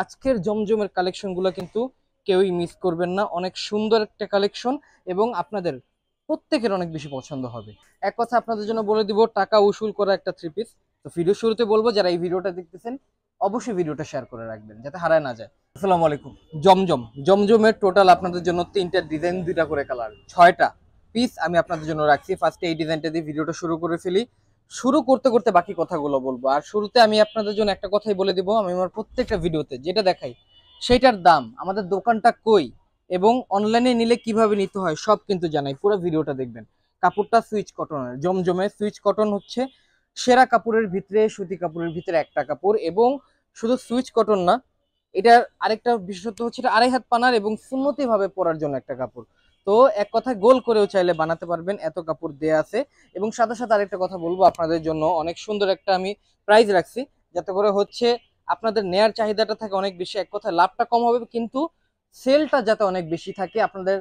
আজকের জমজমের কালেকশনগুলো কিন্তু কেউই মিস করবেন না অনেক সুন্দর একটা কালেকশন এবং আপনাদের প্রত্যেকের অনেক বেশি পছন্দ হবে এক কথা আপনাদের জন্য বলে দিব টাকা উসুল করা একটা থ্রি পিস তো ভিডিও শুরুতে বলবো যারা এই ভিডিওটা দেখতেছেন অবশ্যই ভিডিওটা শেয়ার করে রাখবেন যাতে হারায় না যায় আসসালামু আলাইকুম জমজম জমজমের টোটাল আপনাদের জন্য তিনটা ডিজাইন দুইটা করে কালার ছয়টা পিস আমি আপনাদের জন্য রাখছি ফার্স্টে এই ডিজাইনটা দিয়ে ভিডিওটা শুরু করে ফেলি শুরু করতে করতে বাকি কথাগুলো বলবো আর শুরুতে আমি আপনাদের জন্য একটা কথাই বলে দিব আমি আমার প্রত্যেকটা ভিডিওতে যেটা দেখাই সেইটার দাম আমাদের দোকানটা কই এবং অনলাইনে নিলে কিভাবে নিতে হয় সব কিন্তু জানাই পুরো ভিডিওটা দেখবেন কাপড়টা সুইচ কটনের জমজমে সুইচ কটন হচ্ছে সেরা কাপড়ের ভিতরে সুতি কাপড়ের ভিতরে একটা কাপড় এবং শুধু সুইচ কটন না এটার আরেকটা বিশেষত্ব হচ্ছে এটা আড়াই হাত পানার এবং সুন্নতিভাবে পরার জন্য একটা কাপড় তো এক কথা গোল করেও চাইলে বানাতে পারবেন এত কাপড় দেয়া আছে এবং সাথে সাথে আরেকটা কথা বলবো আপনাদের জন্য অনেক সুন্দর একটা আমি প্রাইজ রাখছি যাতে করে হচ্ছে আপনাদের নেয়ার চাহিদাটা থাকে অনেক বেশি এক কথায় লাভটা কম হবে কিন্তু সেলটা যাতে অনেক বেশি থাকে আপনাদের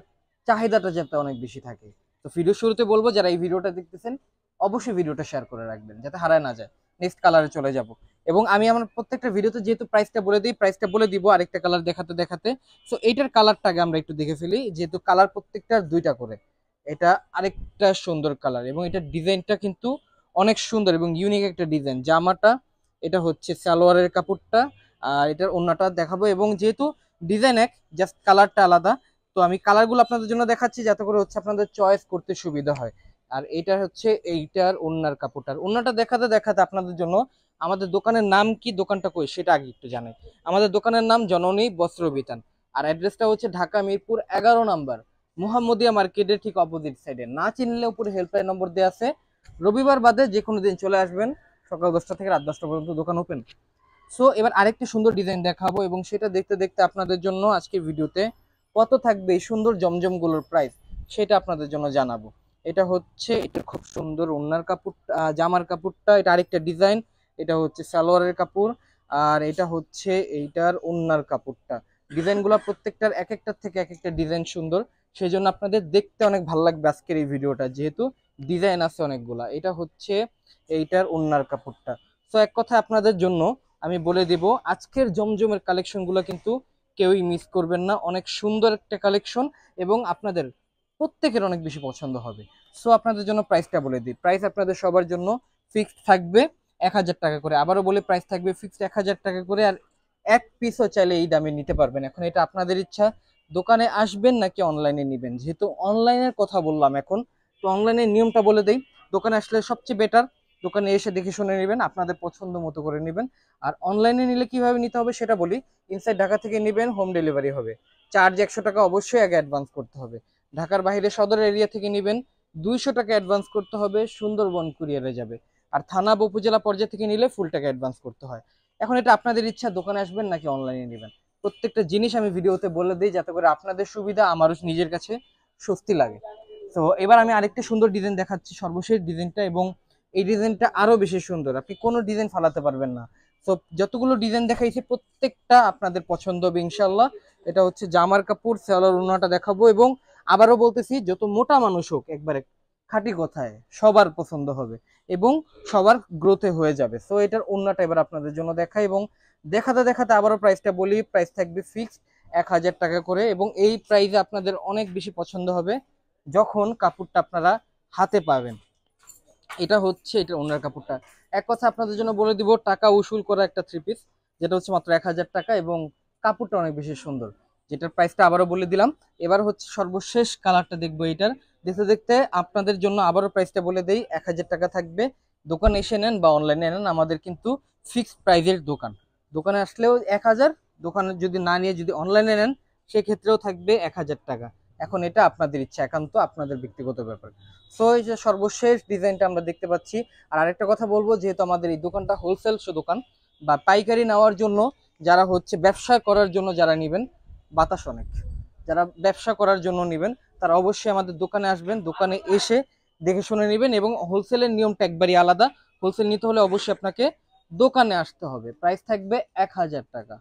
চাহিদাটা যাতে অনেক বেশি থাকে তো ভিডিও শুরুতে বলবো যারা এই ভিডিওটা দেখতেছেন অবশ্যই ভিডিওটা শেয়ার করে রাখবেন যাতে হারায় না যায় নেক্সট কালারে চলে যাবো এবং আমি আমার প্রত্যেকটা ভিডিওতে যেহেতু প্রাইসটা বলে দিই প্রাইসটা বলে দিব আরেকটা কালার দেখাতে দেখাতে সো এইটার কালারটা আগে আমরা একটু দেখে ফেলি যেহেতু কালার প্রত্যেকটার দুইটা করে এটা আরেকটা সুন্দর কালার এবং এটা ডিজাইনটা কিন্তু অনেক সুন্দর এবং ইউনিক একটা ডিজাইন জামাটা এটা হচ্ছে সালোয়ারের কাপড়টা আর এটার অন্যটা দেখাবো এবং যেহেতু ডিজাইন এক জাস্ট কালারটা আলাদা তো আমি কালারগুলো আপনাদের জন্য দেখাচ্ছি যাতে করে হচ্ছে আপনাদের চয়েস করতে সুবিধা হয় আর এটা হচ্ছে এইটার ওনার কাপড়টার ওনাটা দেখাতে দেখাতে আপনাদের জন্য আমাদের দোকানের নাম কি দোকানটা কই সেটা আগে একটু জানাই আমাদের দোকানের নাম জননী বস্ত্র বিতান আর অ্যাড্রেসটা হচ্ছে ঢাকা মিরপুর এগারো নাম্বার মোহাম্মদিয়া মার্কেটের ঠিক অপোজিট সাইডে না চিনলে উপরে হেল্পলাইন নম্বর দেওয়া আছে রবিবার বাদে যে কোনো দিন চলে আসবেন সকাল দশটা থেকে রাত দশটা পর্যন্ত দোকান ওপেন সো এবার আরেকটি সুন্দর ডিজাইন দেখাবো এবং সেটা দেখতে দেখতে আপনাদের জন্য আজকে ভিডিওতে কত থাকবে এই সুন্দর জমজমগুলোর প্রাইস সেটা আপনাদের জন্য জানাবো এটা হচ্ছে এটা খুব সুন্দর ওনার কাপড় জামার কাপড়টা এটা আরেকটা ডিজাইন এটা হচ্ছে সালোয়ারের কাপড় আর এটা হচ্ছে এইটার ওনার কাপড়টা ডিজাইনগুলো প্রত্যেকটার এক একটার থেকে এক একটা ডিজাইন সুন্দর সেই জন্য আপনাদের দেখতে অনেক ভালো লাগবে আজকের এই ভিডিওটা যেহেতু ডিজাইন আছে অনেকগুলা এটা হচ্ছে এইটার ওনার কাপড়টা সো এক কথা আপনাদের জন্য আমি বলে দেব আজকের জমজমের কালেকশনগুলো কিন্তু কেউই মিস করবেন না অনেক সুন্দর একটা কালেকশন এবং আপনাদের প্রত্যেকের অনেক বেশি পছন্দ হবে সো আপনাদের জন্য প্রাইসটা বলে দিই প্রাইস আপনাদের সবার জন্য ফিক্সড থাকবে এক হাজার টাকা করে আবারও বলে প্রাইস থাকবে ফিক্সড এক হাজার টাকা করে আর এক পিসও চাইলে এই দামে নিতে পারবেন এখন এটা আপনাদের ইচ্ছা দোকানে আসবেন নাকি অনলাইনে নেবেন যেহেতু অনলাইনের কথা বললাম এখন তো অনলাইনের নিয়মটা বলে দিই দোকানে আসলে সবচেয়ে বেটার দোকানে এসে দেখে শুনে নেবেন আপনাদের পছন্দ মতো করে নেবেন আর অনলাইনে নিলে কিভাবে নিতে হবে সেটা বলি ইনসাইড ঢাকা থেকে নেবেন হোম ডেলিভারি হবে চার্জ একশো টাকা অবশ্যই আগে অ্যাডভান্স করতে হবে ঢাকার বাইরে সদর এরিয়া থেকে নেবেন দুইশো টাকা অ্যাডভান্স করতে হবে সুন্দরবন কুরিয়ারে যাবে আর থানা বা উপজেলা পর্যায় থেকে নিলে ফুল টাকা অ্যাডভান্স করতে হয় এখন এটা আপনাদের ইচ্ছা দোকানে আসবেন নাকি অনলাইনে নেবেন প্রত্যেকটা জিনিস আমি ভিডিওতে বলে দিই যাতে করে আপনাদের সুবিধা আমারও নিজের কাছে স্বস্তি লাগে তো এবার আমি আরেকটা সুন্দর ডিজাইন দেখাচ্ছি সর্বশেষ ডিজাইনটা এবং এই ডিজাইনটা আরও বেশি সুন্দর আপনি কোনো ডিজাইন ফালাতে পারবেন না তো যতগুলো ডিজাইন দেখাইছি প্রত্যেকটা আপনাদের পছন্দ হবে ইনশাল্লাহ এটা হচ্ছে জামার কাপড় সেলার ওনাটা দেখাবো এবং আবারও বলতেছি যত মোটা মানুষ হোক একবারে খাঁটি কথায় সবার পছন্দ হবে এবং সবার গ্রোথে হয়ে যাবে সো এটার অন্যটা এবার আপনাদের জন্য দেখা এবং দেখাতে দেখাতে আবারও প্রাইসটা বলি প্রাইস থাকবে ফিক্সড এক হাজার টাকা করে এবং এই প্রাইসে আপনাদের অনেক বেশি পছন্দ হবে যখন কাপড়টা আপনারা হাতে পাবেন এটা হচ্ছে এটা ওনার কাপড়টা এক কথা আপনাদের জন্য বলে দিব টাকা উসুল করা একটা থ্রি পিস যেটা হচ্ছে মাত্র এক হাজার টাকা এবং কাপড়টা অনেক বেশি সুন্দর যেটার প্রাইসটা আবারও বলে দিলাম এবার হচ্ছে সর্বশেষ কালারটা দেখবো এটার দেখতে দেখতে আপনাদের জন্য আবারও প্রাইসটা বলে দেই এক টাকা থাকবে দোকানে এসে নেন বা অনলাইনে নেন আমাদের কিন্তু ফিক্সড প্রাইজের দোকান দোকানে আসলেও এক হাজার দোকানে যদি না নিয়ে যদি অনলাইনে নেন সেক্ষেত্রেও থাকবে এক হাজার টাকা এখন এটা আপনাদের ইচ্ছা একান্ত আপনাদের ব্যক্তিগত ব্যাপার সো এই যে সর্বশেষ ডিজাইনটা আমরা দেখতে পাচ্ছি আর আরেকটা কথা বলবো যেহেতু আমাদের এই দোকানটা হোলসেলস দোকান বা পাইকারি নেওয়ার জন্য যারা হচ্ছে ব্যবসা করার জন্য যারা নেবেন বাতাস অনেক যারা ব্যবসা করার জন্য নেবেন তারা অবশ্যই আমাদের দোকানে আসবেন দোকানে এসে দেখে শুনে নেবেন এবং হোলসেলের নিয়মটা একবারই আলাদা হোলসেল নিতে হলে অবশ্যই আপনাকে দোকানে আসতে হবে প্রাইস থাকবে এক হাজার টাকা